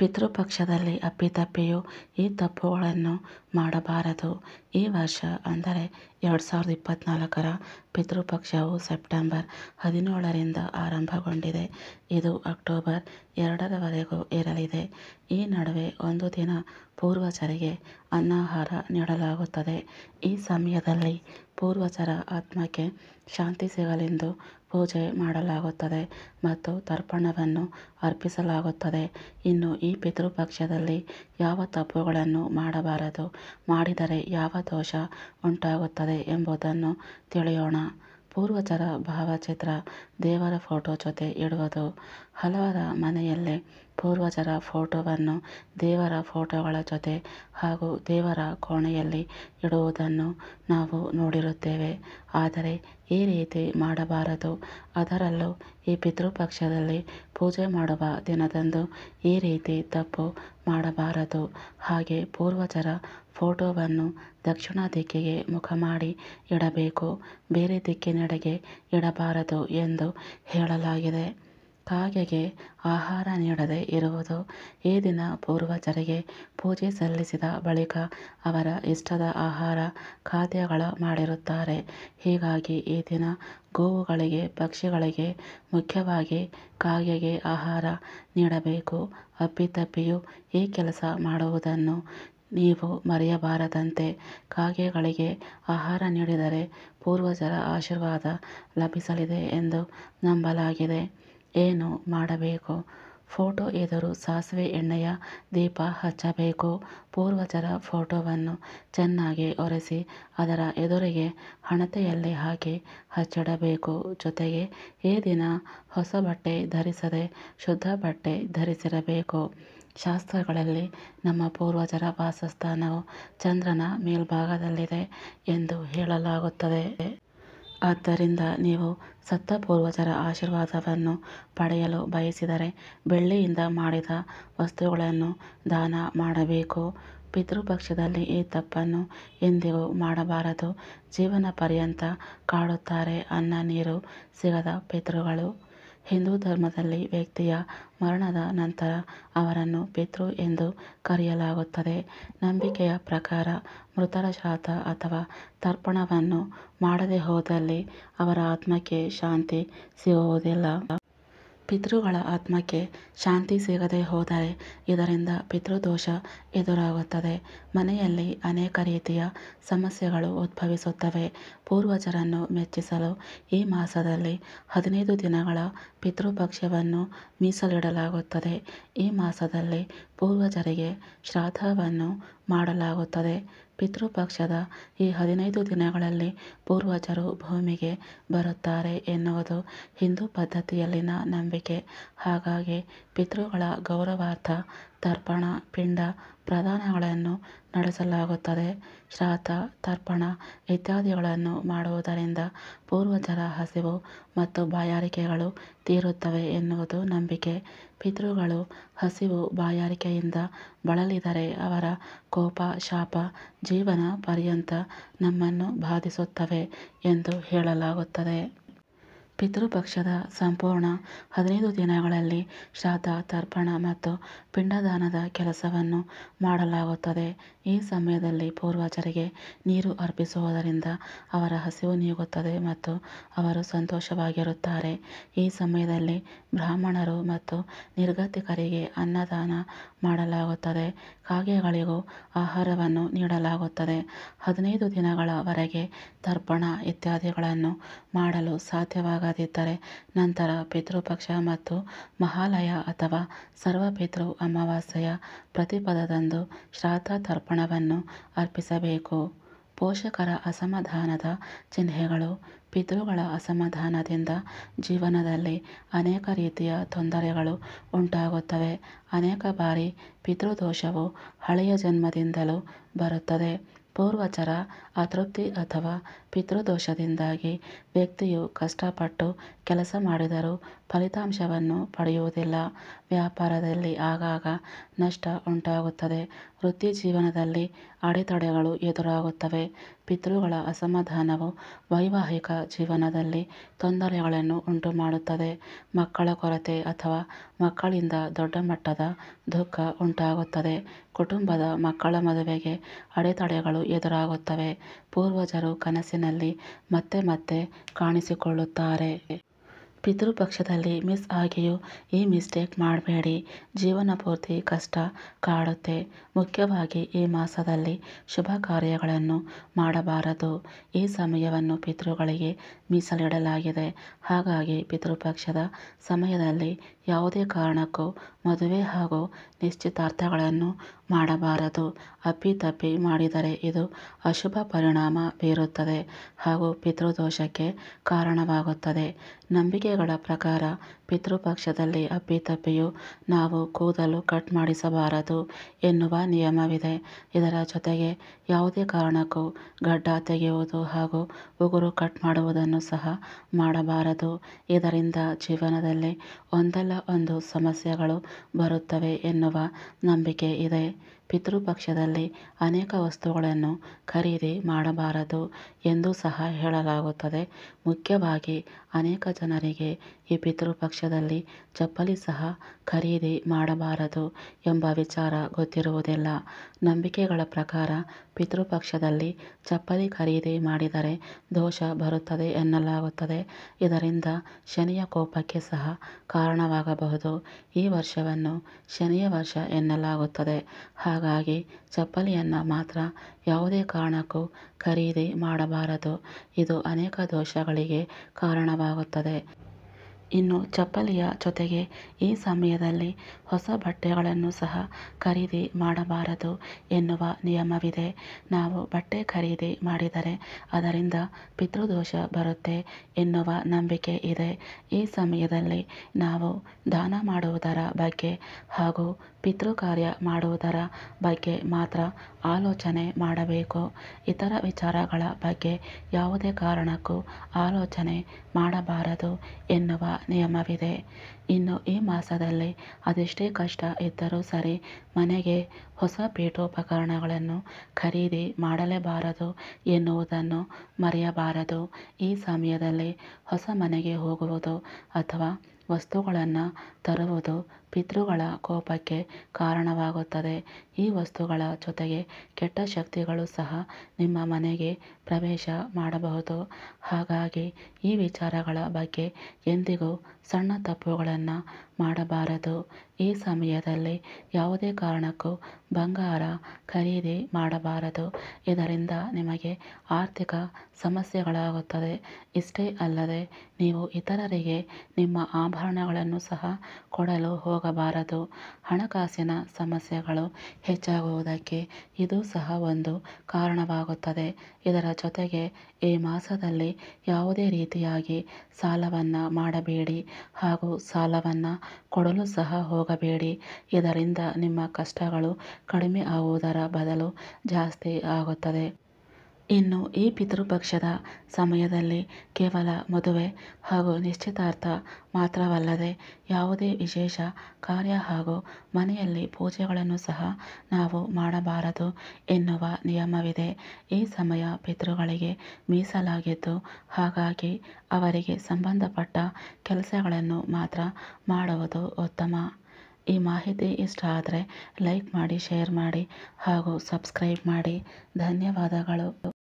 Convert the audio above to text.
ಪಿತೃಪಕ್ಷದಲ್ಲಿ ಅಪ್ಪಿತಪ್ಪಿಯೂ ಈ ತಪ್ಪುಗಳನ್ನು ಮಾಡಬಾರದು ಈ ವರ್ಷ ಅಂದರೆ ಎರಡು ಸಾವಿರದ ಇಪ್ಪತ್ತ್ನಾಲ್ಕರ ಪಿತೃಪಕ್ಷವು ಸೆಪ್ಟೆಂಬರ್ ಹದಿನೇಳರಿಂದ ಆರಂಭಗೊಂಡಿದೆ ಇದು ಅಕ್ಟೋಬರ್ ಎರಡರವರೆಗೂ ಇರಲಿದೆ ಈ ನಡುವೆ ಒಂದು ದಿನ ಪೂರ್ವಜರಿಗೆ ಅನ್ನಾಹಾರ ನೀಡಲಾಗುತ್ತದೆ ಈ ಸಮಯದಲ್ಲಿ ಪೂರ್ವಜರ ಆತ್ಮಕ್ಕೆ ಶಾಂತಿ ಸಿಗಲೆಂದು ಪೂಜೆ ಮಾಡಲಾಗುತ್ತದೆ ಮತ್ತು ತರ್ಪಣವನ್ನು ಅರ್ಪಿಸಲಾಗುತ್ತದೆ ಇನ್ನು ಈ ಪಿತೃಪಕ್ಷದಲ್ಲಿ ಯಾವ ತಪ್ಪುಗಳನ್ನು ಮಾಡಬಾರದು ಮಾಡಿದರೆ ಯಾವ ದೋಷ ಉಂಟಾಗುತ್ತದೆ ಎಂಬುದನ್ನು ತಿಳಿಯೋಣ ಪೂರ್ವಜರ ಭಾವಚಿತ್ರ ದೇವರ ಫೋಟೋ ಜೊತೆ ಇಡುವುದು ಹಲವರ ಮನೆಯಲ್ಲಿ ಪೂರ್ವಜರ ಫೋಟೋವನ್ನು ದೇವರ ಫೋಟೋಗಳ ಜೊತೆ ಹಾಗೂ ದೇವರ ಕೋಣೆಯಲ್ಲಿ ಇಡುವುದನ್ನು ನಾವು ನೋಡಿರುತ್ತೇವೆ ಆದರೆ ಈ ರೀತಿ ಮಾಡಬಾರದು ಅದರಲ್ಲೂ ಈ ಪಿತೃಪಕ್ಷದಲ್ಲಿ ಪೂಜೆ ಮಾಡುವ ದಿನದಂದು ಈ ರೀತಿ ತಪ್ಪು ಮಾಡಬಾರದು ಹಾಗೆ ಪೂರ್ವಜರ ಫೋಟೋವನ್ನು ದಕ್ಷಿಣ ದಿಕ್ಕಿಗೆ ಮುಖ ಮಾಡಿ ಇಡಬೇಕು ಬೇರೆ ದಿಕ್ಕಿನೆಡೆಗೆ ಇಡಬಾರದು ಎಂದು ಹೇಳಲಾಗಿದೆ ಕಾಗೆಗೆ ಆಹಾರ ನೀಡದೆ ಇರುವುದು ಈ ದಿನ ಪೂರ್ವಜರಿಗೆ ಪೂಜೆ ಸಲ್ಲಿಸಿದ ಬಳಿಕ ಅವರ ಇಷ್ಟದ ಆಹಾರ ಖಾದ್ಯಗಳ ಮಾಡಿರುತ್ತಾರೆ ಹೀಗಾಗಿ ಈ ದಿನ ಗೋವುಗಳಿಗೆ ಪಕ್ಷಿಗಳಿಗೆ ಮುಖ್ಯವಾಗಿ ಕಾಗೆಗೆ ಆಹಾರ ನೀಡಬೇಕು ಅಪ್ಪಿತಪ್ಪಿಯೂ ಈ ಕೆಲಸ ಮಾಡುವುದನ್ನು ನೀವು ಮರೆಯಬಾರದಂತೆ ಕಾಗೆಗಳಿಗೆ ಆಹಾರ ನೀಡಿದರೆ ಪೂರ್ವಜರ ಆಶೀರ್ವಾದ ಲಭಿಸಲಿದೆ ಎಂದು ನಂಬಲಾಗಿದೆ ಏನು ಮಾಡಬೇಕು ಫೋಟೋ ಎದುರು ಸಾಸಿವೆ ಎಣ್ಣೆಯ ದೀಪ ಹಚ್ಚಬೇಕು ಪೂರ್ವಜರ ಫೋಟೋವನ್ನು ಚೆನ್ನಾಗಿ ಒರೆಸಿ ಅದರ ಎದುರಿಗೆ ಹಣತೆಯಲ್ಲಿ ಹಾಕಿ ಹಚ್ಚಿಡಬೇಕು ಜೊತೆಗೆ ಈ ದಿನ ಹೊಸ ಬಟ್ಟೆ ಧರಿಸದೆ ಶುದ್ಧ ಬಟ್ಟೆ ಧರಿಸಿರಬೇಕು ಶಾಸ್ತ್ರಗಳಲ್ಲಿ ನಮ್ಮ ಪೂರ್ವಜರ ವಾಸಸ್ಥಾನವು ಚಂದ್ರನ ಮೇಲ್ಭಾಗದಲ್ಲಿದೆ ಎಂದು ಹೇಳಲಾಗುತ್ತದೆ ಆದ್ದರಿಂದ ನೀವು ಸತ್ತ ಪೂರ್ವಜರ ಆಶೀರ್ವಾದವನ್ನು ಪಡೆಯಲು ಬಯಸಿದರೆ ಬೆಳ್ಳಿಯಿಂದ ಮಾಡಿದ ವಸ್ತುಗಳನ್ನು ದಾನ ಮಾಡಬೇಕು. ಪಿತೃಪಕ್ಷದಲ್ಲಿ ಈ ತಪ್ಪನ್ನು ಎಂದಿಗೂ ಮಾಡಬಾರದು. ಜೀವನ ಪರ್ಯಂತ ಕಾಡುತ್ತಾರೆ. ಅನ್ನ ನೀರು ಸಿಗದ ಪಿತೃಗಳು ಹಿಂದೂ ಧರ್ಮದಲ್ಲಿ ವ್ಯಕ್ತಿಯ ಮರಣದ ನಂತರ ಅವರನ್ನು ಪಿತೃ ಎಂದು ಕರೆಯಲಾಗುತ್ತದೆ ನಂಬಿಕೆಯ ಪ್ರಕಾರ ಮೃತರ ಶ್ರಾದ್ಧ ಅಥವಾ ತರ್ಪಣವನ್ನು ಮಾಡದೆ ಹೋದಲ್ಲಿ ಅವರ ಆತ್ಮಕ್ಕೆ ಶಾಂತಿ ಸಿಗುವುದಿಲ್ಲ ಪಿತೃಗಳ ಆತ್ಮಕ್ಕೆ ಶಾಂತಿ ಸಿಗದೆ ಹೋದರೆ ಇದರಿಂದ ಪಿತೃದೋಷ ಎದುರಾಗುತ್ತದೆ ಮನೆಯಲ್ಲಿ ಅನೇಕ ರೀತಿಯ ಸಮಸ್ಯೆಗಳು ಉದ್ಭವಿಸುತ್ತವೆ ಪೂರ್ವಜರನ್ನು ಮೆಚ್ಚಿಸಲು ಈ ಮಾಸದಲ್ಲಿ ಹದಿನೈದು ದಿನಗಳ ಪಿತೃಪಕ್ಷವನ್ನು ಮೀಸಲಿಡಲಾಗುತ್ತದೆ ಈ ಮಾಸದಲ್ಲಿ ಪೂರ್ವಜರಿಗೆ ಶ್ರಾದ್ಧವನ್ನು ಮಾಡಲಾಗುತ್ತದೆ ಪಿತೃಪಕ್ಷದ ಈ ಹದಿನೈದು ದಿನಗಳಲ್ಲಿ ಪೂರ್ವಜರು ಭೂಮಿಗೆ ಬರುತ್ತಾರೆ ಎನ್ನುವುದು ಹಿಂದೂ ಪದ್ಧತಿಯಲ್ಲಿನ ನಂಬಿಕೆ ಹಾಗಾಗಿ ಪಿತೃಗಳ ಗೌರವಾರ್ಥ ತರ್ಪಣ ಪಿಂಡ ಪ್ರಧಾನಗಳನ್ನು ನಡೆಸಲಾಗುತ್ತದೆ ಶ್ರಾದ್ಧ ತರ್ಪಣ ಇತ್ಯಾದಿಗಳನ್ನು ಮಾಡುವುದರಿಂದ ಪೂರ್ವಜರ ಹಸಿವು ಮತ್ತು ಬಾಯಾರಿಕೆಗಳು ತೀರುತ್ತವೆ ಎನ್ನುವುದು ನಂಬಿಕೆ ಪಿತೃಗಳು ಹಸಿವು ಬಾಯಾರಿಕೆಯಿಂದ ಬಳಲಿದರೆ ಅವರ ಕೋಪ ಶಾಪ ಜೀವನ ಪರ್ಯಂತ ನಮ್ಮನ್ನು ಬಾಧಿಸುತ್ತವೆ ಎಂದು ಹೇಳಲಾಗುತ್ತದೆ ಪಿತೃಪಕ್ಷದ ಸಂಪೂರ್ಣ ಹದಿನೈದು ದಿನಗಳಲ್ಲಿ ಶ್ರಾದ್ದ ತರ್ಪಣ ಮತ್ತು ಪಿಂಡದಾನದ ಕೆಲಸವನ್ನು ಮಾಡಲಾಗುತ್ತದೆ ಈ ಸಮಯದಲ್ಲಿ ಪೂರ್ವಜರಿಗೆ ನೀರು ಅರ್ಪಿಸುವುದರಿಂದ ಅವರ ಹಸಿವು ನೀಗುತ್ತದೆ ಮತ್ತು ಅವರು ಸಂತೋಷವಾಗಿರುತ್ತಾರೆ ಈ ಸಮಯದಲ್ಲಿ ಬ್ರಾಹ್ಮಣರು ಮತ್ತು ನಿರ್ಗತಿಕರಿಗೆ ಅನ್ನದಾನ ಮಾಡಲಾಗುತ್ತದೆ ಕಾಗೆಗಳಿಗೂ ಆಹಾರವನ್ನು ನೀಡಲಾಗುತ್ತದೆ ಹದಿನೈದು ದಿನಗಳವರೆಗೆ ತರ್ಪಣ ಇತ್ಯಾದಿಗಳನ್ನು ಮಾಡಲು ಸಾಧ್ಯವಾಗದಿದ್ದರೆ ನಂತರ ಪಿತೃಪಕ್ಷ ಮತ್ತು ಮಹಾಲಯ ಅಥವಾ ಸರ್ವಪಿತೃ ಅಮಾವಾಸ್ಯೆಯ ಪ್ರತಿಪದದಂದು ಶ್ರಾದ್ಧ ತರ್ಪಣವನ್ನು ಅರ್ಪಿಸಬೇಕು ಪೋಷಕರ ಅಸಮಾಧಾನದ ಚಿಹ್ನೆಗಳು ಪಿತೃಗಳ ಅಸಮಾಧಾನದಿಂದ ಜೀವನದಲ್ಲಿ ಅನೇಕ ರೀತಿಯ ತೊಂದರೆಗಳು ಉಂಟಾಗುತ್ತವೆ ಅನೇಕ ಬಾರಿ ಪಿತೃದೋಷವು ಹಳೆಯ ಜನ್ಮದಿಂದಲೂ ಬರುತ್ತದೆ ಪೂರ್ವಜರ ಅತೃಪ್ತಿ ಅಥವಾ ಪಿತೃದೋಷದಿಂದಾಗಿ ವ್ಯಕ್ತಿಯು ಕಷ್ಟಪಟ್ಟು ಕೆಲಸ ಮಾಡಿದರೂ ಫಲಿತಾಂಶವನ್ನು ಪಡೆಯುವುದಿಲ್ಲ. ವ್ಯಾಪಾರದಲ್ಲಿ ಆಗಾಗ ನಷ್ಟ ಉಂಟಾಗುತ್ತದೆ. ವೃತ್ತಿ ಜೀವನದಲ್ಲಿ ಅಡೆತಡೆಗಳು ಎದುರಾಗುತ್ತವೆ. ಪಿತೃಗಳ ಅಸಮಾಧಾನವು ವೈವಾಹಿಕ ಜೀವನದಲ್ಲಿ ತೊಂದರೆಗಳನ್ನು ಉಂಟುಮಾಡುತ್ತದೆ. ಮಕ್ಕಳ ಕೊರತೆ ಅಥವಾ ಮಕ್ಕಳಿಂದ ದೊಡ್ಡ ಮಟ್ಟದ ದುಃಖ ಉಂಟಾಗುತ್ತದೆ. ಕುಟುಂಬದ ಮಕ್ಕಳ ಮದುವೆಗೆ ಅಡೆತಡೆಗಳು ಎದುರಾಗುತ್ತವೆ. ಪೂರ್ವಜರು ಕನಸಿನ ಮತ್ತೆ ಮತ್ತೆ ಕಾಣಿಸಿಕೊಳ್ಳುತ್ತಾರೆ. ಪಿತೃಪಕ್ಷದಲ್ಲಿ ಮಿಸ್ ಆಗಿಯೂ ಈ ಮಿಸ್ಟೇಕ್ ಮಾಡಬೇಡಿ ಜೀವನ ಪೂರ್ತಿ ಕಷ್ಟ ಕಾಡುತ್ತೆ. ಮುಖ್ಯವಾಗಿ ಈ ಮಾಸದಲ್ಲಿ ಶುಭ ಕಾರ್ಯಗಳನ್ನು ಮಾಡಬಾರದು. ಈ ಸಮಯವನ್ನು ಪಿತೃಗಳಿಗೆ ಮೀಸಲಿಡಲಾಗಿದೆ. ಹಾಗಾಗಿ ಪಿತೃಪಕ್ಷದ ಸಮಯದಲ್ಲಿ ಯಾವುದೇ ಕಾರಣಕ್ಕೂ ಮದುವೆ ಹಾಗೂ ನಿಶ್ಚಿತಾರ್ಥಗಳನ್ನು ಮಾಡಬಾರದು. ಅಪ್ಪಿತಪ್ಪಿ ಮಾಡಿದರೆ ಇದು ಅಶುಭ ಪರಿಣಾಮ ಬೀರುತ್ತದೆ ಹಾಗೂ ಪಿತೃದೋಷಕ್ಕೆ ಕಾರಣವಾಗುತ್ತದೆ. ನಂಬಿಕೆಗಳ ಪ್ರಕಾರ ಪಿತೃಪಕ್ಷದಲ್ಲಿ ಅಪ್ಪಿತಪ್ಪಿಯು ನಾವು ಕೂದಲು ಕಟ್ ಮಾಡಿಸಬಾರದು ಎನ್ನುವ ನಿಯಮವಿದೆ ಇದರ ಜೊತೆಗೆ ಯಾವುದೇ ಕಾರಣಕ್ಕೂ ಗಡ್ಡ ತೆಗೆಯುವುದು ಹಾಗೂ ಉಗುರು ಕಟ್ ಮಾಡುವುದನ್ನು ಸಹ ಮಾಡಬಾರದು ಇದರಿಂದ ಜೀವನದಲ್ಲಿ ಒಂದಲ್ಲ ಒಂದು ಸಮಸ್ಯೆಗಳು ಬರುತ್ತವೆ ಎನ್ನುವ ನಂಬಿಕೆ ಇದೆ ಪಿತೃಪಕ್ಷದಲ್ಲಿ ಅನೇಕ ವಸ್ತುಗಳನ್ನು ಖರೀದಿ ಮಾಡಬಾರದು ಎಂದು ಸಹ ಹೇಳಲಾಗುತ್ತದೆ ಮುಖ್ಯವಾಗಿ ಅನೇಕ ಜನರಿಗೆ ಈ ಪಿತೃಪಕ್ಷದಲ್ಲಿ ಚಪ್ಪಲಿ ಸಹ ಖರೀದಿ ಮಾಡಬಾರದು ಎಂಬ ವಿಚಾರ ಗೊತ್ತಿರುವುದಿಲ್ಲ. ನಂಬಿಕೆಗಳ ಪ್ರಕಾರ ಪಿತೃಪಕ್ಷದಲ್ಲಿ ಚಪ್ಪಲಿ ಖರೀದಿ ಮಾಡಿದರೆ ದೋಷ ಬರುತ್ತದೆ ಎನ್ನಲಾಗುತ್ತದೆ. ಇದರಿಂದ ಶನಿಯ ಕೋಪಕ್ಕೆ ಸಹ ಕಾರಣವಾಗಬಹುದು. ಈ ವರ್ಷವನ್ನು ಶನಿಯ ವರ್ಷ ಎನ್ನಲಾಗುತ್ತದೆ. ಹಾಗಾಗಿ ಚಪ್ಪಲಿಯನ್ನ ಮಾತ್ರ ಯಾವುದೇ ಕಾರಣಕ್ಕೂ ಖರೀದಿ ಮಾಡಬಾರದು. ಇದು ಅನೇಕ ದೋಷಗಳಿಗೆ ಕಾರಣವಾಗುತ್ತದೆ. ಇನ್ನು ಚಪ್ಪಲಿಯ ಜೊತೆಗೆ ಈ ಸಮಯದಲ್ಲಿ ಹೊಸ ಬಟ್ಟೆಗಳನ್ನು ಸಹ ಖರೀದಿ ಮಾಡಬಾರದು ಎನ್ನುವ ನಿಯಮವಿದೆ ನಾವು ಬಟ್ಟೆ ಖರೀದಿ ಮಾಡಿದರೆ ಅದರಿಂದ ಪಿತೃದೋಷ ಬರುತ್ತೆ ಎನ್ನುವ ನಂಬಿಕೆ ಇದೆ ಈ ಸಮಯದಲ್ಲಿ ನಾವು ದಾನ ಮಾಡುವುದರ ಬಗ್ಗೆ ಹಾಗೂ ಪಿತೃಕಾರ್ಯ ಮಾಡುವುದರ ಬಗ್ಗೆ ಮಾತ್ರ ಆಲೋಚನೆ ಮಾಡಬೇಕು ಇತರ ವಿಚಾರಗಳ ಬಗ್ಗೆ ಯಾವುದೇ ಕಾರಣಕ್ಕೂ ಆಲೋಚನೆ ಮಾಡಬಾರದು ಎನ್ನುವ ನಿಯಮವಿದೆ ಇನ್ನು ಈ ಮಾಸದಲ್ಲಿ ಅದೆಷ್ಟೇ ಕಷ್ಟ ಇದ್ದರೂ ಸರಿ ಮನೆಗೆ ಹೊಸ ಪೀಠೋಪಕರಣಗಳನ್ನು ಖರೀದಿ ಮಾಡಲೇಬಾರದು ಎನ್ನುವುದನ್ನು ಮರೆಯಬಾರದು ಈ ಸಮಯದಲ್ಲಿ ಹೊಸ ಮನೆಗೆ ಹೋಗುವುದು ಅಥವಾ ವಸ್ತುಗಳನ್ನು ತರುವುದು ಪಿತೃಗಳ ಕೋಪಕ್ಕೆ ಕಾರಣವಾಗುತ್ತದೆ ಈ ವಸ್ತುಗಳ ಜೊತೆಗೆ ಕೆಟ್ಟ ಶಕ್ತಿಗಳು ಸಹ ನಿಮ್ಮ ಮನೆಗೆ ಪ್ರವೇಶ ಮಾಡಬಹುದು ಹಾಗಾಗಿ ಈ ವಿಚಾರಗಳ ಬಗ್ಗೆ ಎಂದಿಗೂ ಸಣ್ಣ ತಪ್ಪುಗಳನ್ನು ಮಾಡಬಾರದು ಈ ಸಮಯದಲ್ಲಿ ಯಾವುದೇ ಕಾರಣಕ್ಕೂ ಬಂಗಾರ ಖರೀದಿ ಮಾಡಬಾರದು ಇದರಿಂದ ನಿಮಗೆ ಆರ್ಥಿಕ ಸಮಸ್ಯೆಗಳಾಗುತ್ತದೆ ಇಷ್ಟೇ ಅಲ್ಲದೆ ನೀವು ಇತರರಿಗೆ ನಿಮ್ಮ ಆಭರಣಗಳನ್ನು ಸಹ ಕೊಡಲು ಹೋಗಬಾರದು ಹಣಕಾಸಿನ ಸಮಸ್ಯೆಗಳು ಹೆಚ್ಚಾಗುವುದಕ್ಕೆ ಇದು ಸಹ ಒಂದು ಕಾರಣವಾಗುತ್ತದೆ ಇದರ ಜೊತೆಗೆ ಈ ಮಾಸದಲ್ಲಿ ಯಾವುದೇ ರೀತಿಯಾಗಿ ಸಾಲವನ್ನು ಮಾಡಬೇಡಿ ಹಾಗೂ ಸಾಲವನ್ನು ಕೊಡಲು ಸಹ ಹೋಗಬೇಡಿ ಇದರಿಂದ ನಿಮ್ಮ ಕಷ್ಟಗಳು ಕಡಿಮೆ ಆಗುವುದರ ಬದಲು ಜಾಸ್ತಿ ಆಗುತ್ತದೆ ಇನ್ನು ಈ ಪಿತೃಪಕ್ಷದ ಸಮಯದಲ್ಲಿ ಕೇವಲ ಮದುವೆ ಹಾಗೂ ನಿಶ್ಚಿತಾರ್ಥ ಮಾತ್ರವಲ್ಲದೆ ಯಾವುದೇ ವಿಶೇಷ ಕಾರ್ಯ ಹಾಗೂ ಮನೆಯಲ್ಲಿ ಪೂಜೆಗಳನ್ನು ಸಹ ನಾವು ಮಾಡಬಾರದು ಎನ್ನುವ ನಿಯಮವಿದೆ ಈ ಸಮಯ ಪಿತೃಗಳಿಗೆ ಮೀಸಲಾಗಿದ್ದು ಹಾಗಾಗಿ ಅವರಿಗೆ ಸಂಬಂಧಪಟ್ಟ ಕೆಲಸಗಳನ್ನು ಮಾತ್ರ ಮಾಡುವುದು ಉತ್ತಮ ಈ ಮಾಹಿತಿ ಇಷ್ಟ ಆದರೆ ಲೈಕ್ ಮಾಡಿ ಶೇರ್ ಮಾಡಿ ಹಾಗೂ ಸಬ್ಸ್ಕ್ರೈಬ್ ಮಾಡಿ ಧನ್ಯವಾದಗಳು